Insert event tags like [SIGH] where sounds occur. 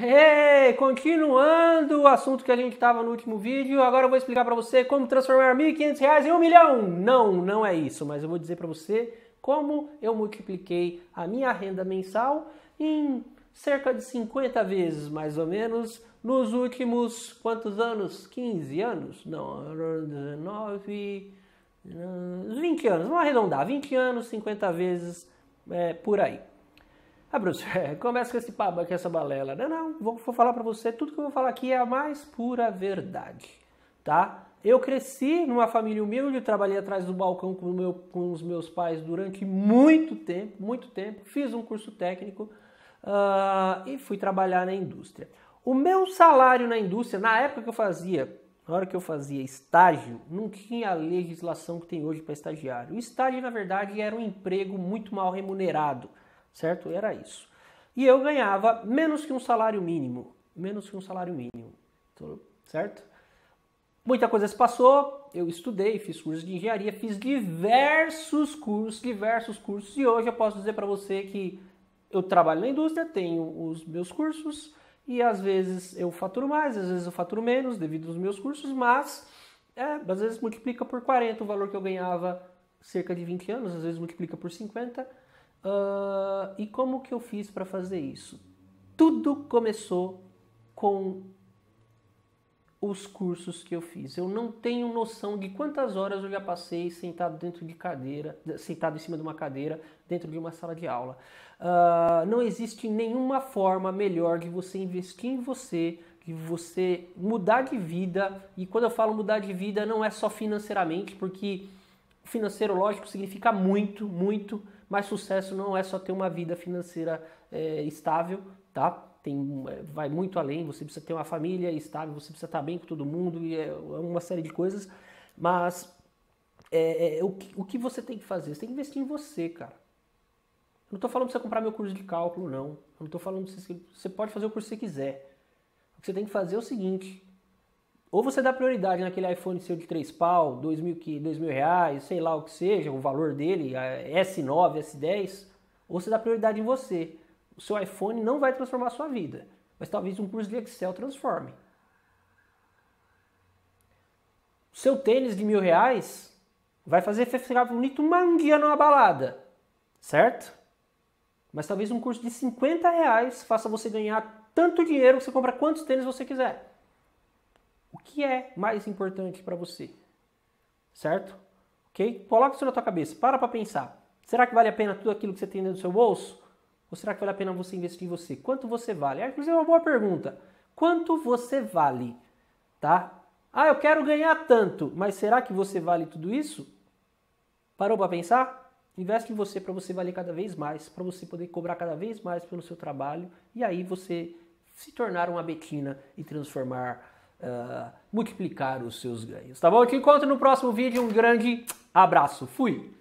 Hey, continuando o assunto que a gente estava no último vídeo, agora eu vou explicar para você como transformar R$ 1.500 em um milhão. Não, não é isso, mas eu vou dizer para você como eu multipliquei a minha renda mensal em cerca de 50 vezes, mais ou menos, nos últimos quantos anos? 15 anos? Não, 19, 20 anos. Vamos arredondar, 20 anos, 50 vezes é, por aí. Ah, Bruce, [LAUGHS] é, começa com esse papo, com essa balela. Não, não, vou, vou falar para você, tudo que eu vou falar aqui é a mais pura verdade, tá? Eu cresci numa família humilde, trabalhei atrás do balcão com, meu, com os meus pais durante muito tempo, muito tempo. Fiz um curso técnico uh, e fui trabalhar na indústria. O meu salário na indústria, na época que eu fazia, na hora que eu fazia estágio, não tinha a legislação que tem hoje para estagiário. O estágio, na verdade, era um emprego muito mal remunerado certo? Era isso. E eu ganhava menos que um salário mínimo, menos que um salário mínimo, certo? Muita coisa se passou, eu estudei, fiz curso de engenharia, fiz diversos cursos, diversos cursos, e hoje eu posso dizer para você que eu trabalho na indústria, tenho os meus cursos, e às vezes eu faturo mais, às vezes eu faturo menos devido aos meus cursos, mas é, às vezes multiplica por 40 o valor que eu ganhava cerca de 20 anos, às vezes multiplica por 50. Uh, e como que eu fiz para fazer isso? Tudo começou com os cursos que eu fiz. Eu não tenho noção de quantas horas eu já passei sentado dentro de cadeira, sentado em cima de uma cadeira, dentro de uma sala de aula. Uh, não existe nenhuma forma melhor de você investir em você, de você mudar de vida. E quando eu falo mudar de vida, não é só financeiramente, porque financeiro, lógico, significa muito, muito, mas sucesso não é só ter uma vida financeira é, estável, tá? Tem, é, vai muito além, você precisa ter uma família estável, você precisa estar bem com todo mundo e é, é uma série de coisas, mas é, é, é, o, que, o que você tem que fazer? Você tem que investir em você, cara. Eu não estou falando para você comprar meu curso de cálculo, não. Eu não estou falando pra você, você pode fazer o curso que você quiser. O que você tem que fazer é o seguinte: ou você dá prioridade naquele iPhone seu de 3 pau, 2 mil, 2 mil reais, sei lá o que seja, o valor dele, S9, S10, ou você dá prioridade em você. O seu iPhone não vai transformar a sua vida, mas talvez um curso de Excel transforme. O seu tênis de mil reais vai fazer você ficar bonito uma um dia numa balada, certo? Mas talvez um curso de 50 reais faça você ganhar tanto dinheiro que você compra quantos tênis você quiser que é mais importante para você. Certo? Ok? Coloca isso na tua cabeça, para para pensar. Será que vale a pena tudo aquilo que você tem dentro do seu bolso? Ou será que vale a pena você investir em você? Quanto você vale? Ah, inclusive é uma boa pergunta. Quanto você vale? Tá? Ah, eu quero ganhar tanto, mas será que você vale tudo isso? Parou para pensar? Investe em você para você valer cada vez mais, para você poder cobrar cada vez mais pelo seu trabalho e aí você se tornar uma betina e transformar ah, multiplicar os seus ganhos, tá bom? Eu te encontro no próximo vídeo, um grande abraço, fui!